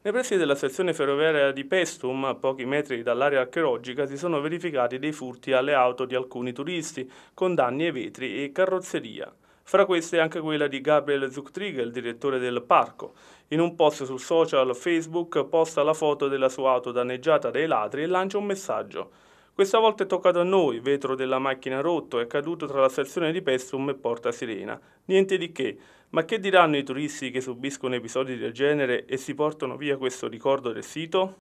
Nei pressi della stazione ferroviaria di Pestum, a pochi metri dall'area archeologica, si sono verificati dei furti alle auto di alcuni turisti, con danni ai vetri e carrozzeria. Fra queste anche quella di Gabriel Zuchtriger, direttore del parco. In un post sul social Facebook posta la foto della sua auto danneggiata dai ladri e lancia un messaggio. Questa volta è toccato a noi, vetro della macchina rotto è caduto tra la stazione di Pestum e Porta Sirena. Niente di che, ma che diranno i turisti che subiscono episodi del genere e si portano via questo ricordo del sito?